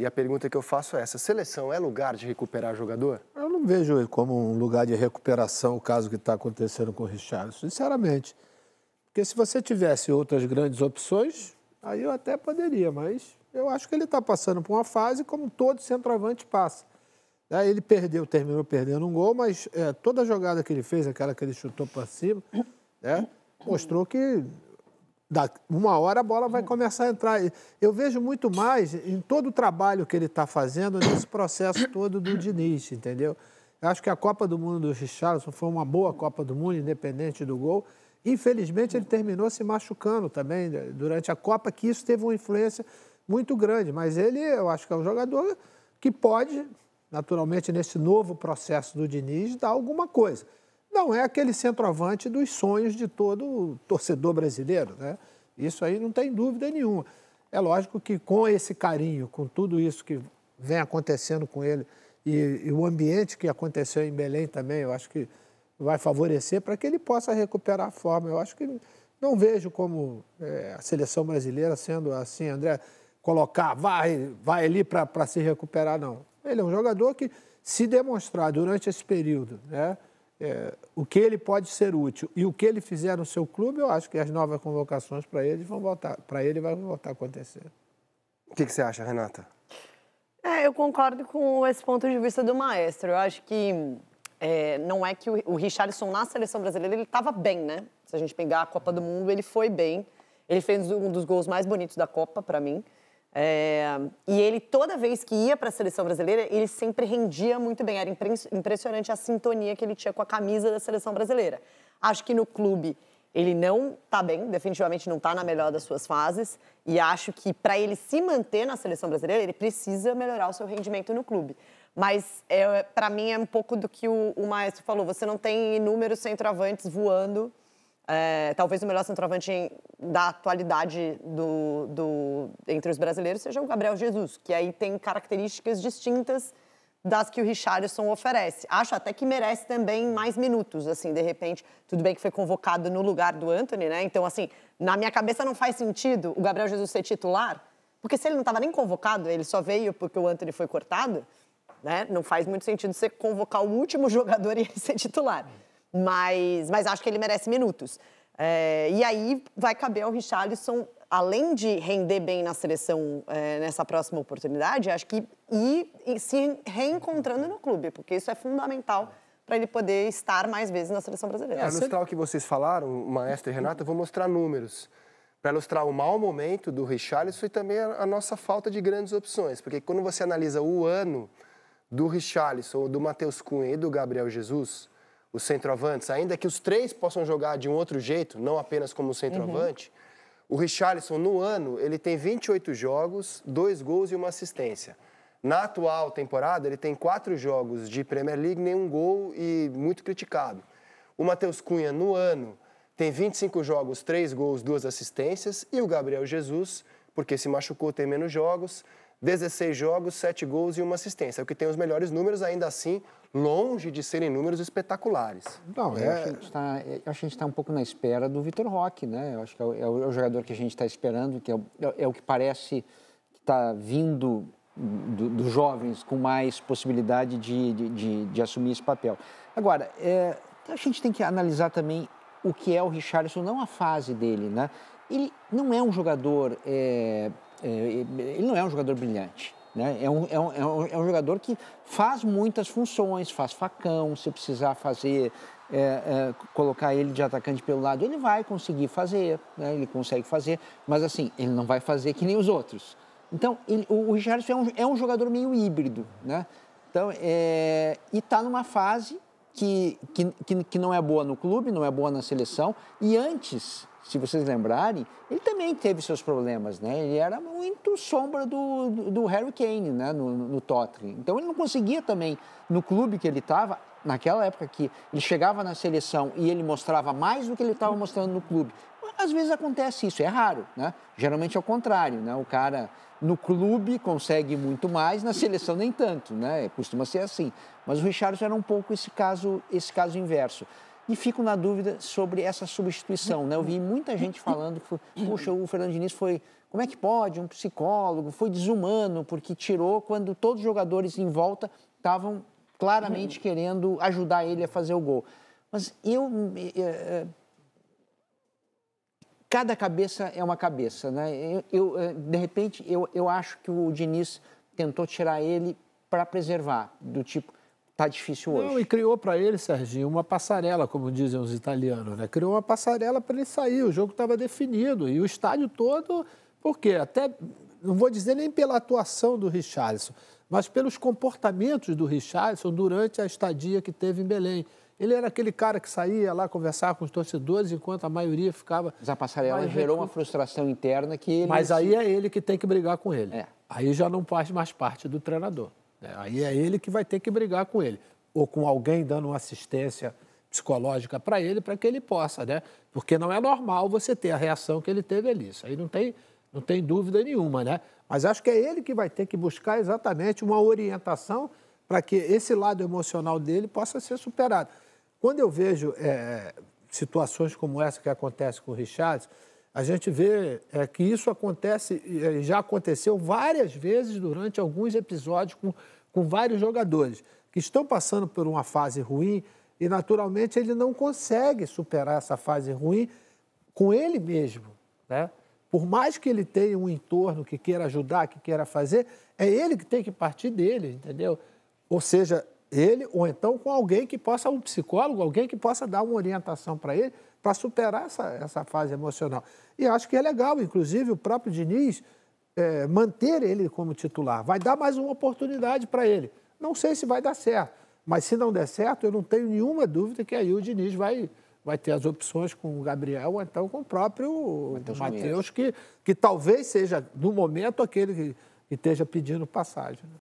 E a pergunta que eu faço é essa: seleção é lugar de recuperar jogador? Eu não vejo como um lugar de recuperação o caso que está acontecendo com o Richard, sinceramente. Porque se você tivesse outras grandes opções, aí eu até poderia, mas eu acho que ele está passando por uma fase como todo centroavante passa. Aí ele perdeu, terminou perdendo um gol, mas é, toda a jogada que ele fez, aquela que ele chutou para cima, né, mostrou que da, uma hora a bola vai começar a entrar. Eu vejo muito mais em todo o trabalho que ele está fazendo nesse processo todo do Diniz, entendeu? Eu acho que a Copa do Mundo do Richardson foi uma boa Copa do Mundo, independente do gol. Infelizmente, ele terminou se machucando também né, durante a Copa, que isso teve uma influência muito grande. Mas ele, eu acho que é um jogador que pode, naturalmente, nesse novo processo do Diniz, dar alguma coisa não é aquele centroavante dos sonhos de todo torcedor brasileiro. Né? Isso aí não tem dúvida nenhuma. É lógico que com esse carinho, com tudo isso que vem acontecendo com ele e, e o ambiente que aconteceu em Belém também, eu acho que vai favorecer para que ele possa recuperar a forma. Eu acho que não vejo como é, a seleção brasileira sendo assim, André, colocar, vai, vai ali para se recuperar, não. Ele é um jogador que, se demonstrar durante esse período, né? é, o que ele pode ser útil e o que ele fizer no seu clube, eu acho que as novas convocações para ele vão voltar, para ele vai voltar a acontecer. O que, que você acha, Renata? É, eu concordo com esse ponto de vista do maestro. Eu acho que é, não é que o, o Richardson na seleção brasileira ele estava bem, né? Se a gente pegar a Copa do Mundo, ele foi bem. Ele fez um dos gols mais bonitos da Copa para mim. É, e ele, toda vez que ia para a seleção brasileira, ele sempre rendia muito bem. Era impressionante a sintonia que ele tinha com a camisa da seleção brasileira. Acho que no clube ele não está bem, definitivamente não está na melhor das suas fases. E acho que para ele se manter na seleção brasileira, ele precisa melhorar o seu rendimento no clube. Mas é, para mim é um pouco do que o, o Maestro falou: você não tem inúmeros centroavantes voando é, talvez o melhor centroavante da atualidade do, do, entre os brasileiros seja o Gabriel Jesus, que aí tem características distintas das que o Richarlison oferece. Acho até que merece também mais minutos, assim, de repente. Tudo bem que foi convocado no lugar do Anthony, né? Então, assim, na minha cabeça não faz sentido o Gabriel Jesus ser titular, porque se ele não estava nem convocado, ele só veio porque o Anthony foi cortado, né? Não faz muito sentido você convocar o último jogador e ele ser titular mas, mas acho que ele merece minutos. É, e aí vai caber ao Richarlison, além de render bem na seleção é, nessa próxima oportunidade, acho que ir, ir se reencontrando no clube, porque isso é fundamental para ele poder estar mais vezes na seleção brasileira. Para ilustrar o que vocês falaram, Maestro e Renata, eu vou mostrar números. Para ilustrar o mau momento do Richarlison e também a, a nossa falta de grandes opções. Porque quando você analisa o ano do Richarlison, do Matheus Cunha e do Gabriel Jesus, os centroavantes, ainda que os três possam jogar de um outro jeito, não apenas como centroavante, uhum. o Richarlison, no ano, ele tem 28 jogos, dois gols e uma assistência. Na atual temporada, ele tem quatro jogos de Premier League, nenhum gol e muito criticado. O Matheus Cunha, no ano, tem 25 jogos, três gols, duas assistências. E o Gabriel Jesus, porque se machucou, tem menos jogos, 16 jogos, 7 gols e uma assistência, É o que tem os melhores números, ainda assim, longe de serem números espetaculares. Não, é-, tá, é... eu, acho que a gente tá, está um pouco na espera do Vitor Roque, né? Eu acho que é o, é o é jogador que a gente está esperando, que é, é o, é o, que parece que está vindo dos do jovens com mais possibilidade de, de, de, de assumir esse papel. Agora, a gente tem que analisar também o que é o Richarlison, não a fase dele, né? Ele não é um jogador é, ele não é um jogador brilhante. Né? É, é, um, é, um, é, um, jogador que faz muitas funções, faz facão, se precisar fazer, é, é, colocar ele de atacante pelo lado, ele vai conseguir fazer, né? ele consegue fazer, mas assim, ele não vai fazer que nem os outros. Então, ele, o, o Richardson é um, é um jogador meio híbrido, né? Então, é, e está numa fase que, que, que não é boa no clube, não é boa na seleção. E antes, se vocês lembrarem, ele também teve seus problemas, né? Ele era muito sombra do, do, do Harry Kane, né? No, no Tottenham. Então ele não conseguia também, no clube que ele estava, naquela época que ele chegava na seleção e ele mostrava mais do que ele estava mostrando no clube. Às vezes acontece isso, é raro, né? Geralmente é o contrário, né? O cara no clube consegue muito mais, na seleção nem tanto, né? Costuma ser assim. Mas o Richard era um pouco esse caso, esse caso inverso. E fico na dúvida sobre essa substituição, né? Eu vi muita gente falando que, foi, puxa, o Fernando Diniz foi, como é que pode? Um psicólogo, foi desumano, porque tirou quando todos os jogadores em volta estavam claramente uhum. querendo ajudar ele a fazer o gol. Mas eu, eh, eh, cada cabeça é uma cabeça, né? Eu, eu eh, de repente, eu, eu acho que o Diniz tentou tirar ele para preservar, do tipo, tá difícil hoje. Não, e criou para ele, Serginho, uma passarela, como dizem os italianos, né? Criou uma passarela para ele sair, o jogo estava definido e o estádio todo, porque até não vou dizer nem pela atuação do Richarlison, mas pelos comportamentos do Richarlison durante a estadia que teve em Belém. Ele era aquele cara que saía lá conversar com os torcedores enquanto a maioria ficava. Mas a passarela gerou uma frustração interna que ele. Mas aí é ele que tem que brigar com ele. É. Aí já não faz mais parte do treinador. Né? Aí é ele que vai ter que brigar com ele. Ou com alguém dando uma assistência psicológica para ele, para que ele possa, né? Porque não é normal você ter a reação que ele teve ali. Isso aí não tem, não tem dúvida nenhuma, né? Mas acho que é ele que vai ter que buscar exatamente uma orientação para que esse lado emocional dele possa ser superado. Quando eu vejo é, é, situações como essa que acontece com o Richard, a gente vê é, que isso acontece, é, já aconteceu várias vezes durante alguns episódios com, com vários jogadores que estão passando por uma fase ruim e, naturalmente, ele não consegue superar essa fase ruim com ele mesmo. Né? Por mais que ele tenha um entorno que queira ajudar, que queira fazer, é ele que tem que partir dele, entendeu? Ou seja, ele ou então com alguém que possa, um psicólogo, alguém que possa dar uma orientação para ele para superar essa, essa fase emocional. E acho que é legal, inclusive, o próprio Diniz é, manter ele como titular. Vai dar mais uma oportunidade para ele. Não sei se vai dar certo, mas se não der certo, eu não tenho nenhuma dúvida que aí o Diniz vai, vai ter as opções com o Gabriel ou então com o próprio Matheus, que, que talvez seja, no momento, aquele que, que esteja pedindo passagem. Né?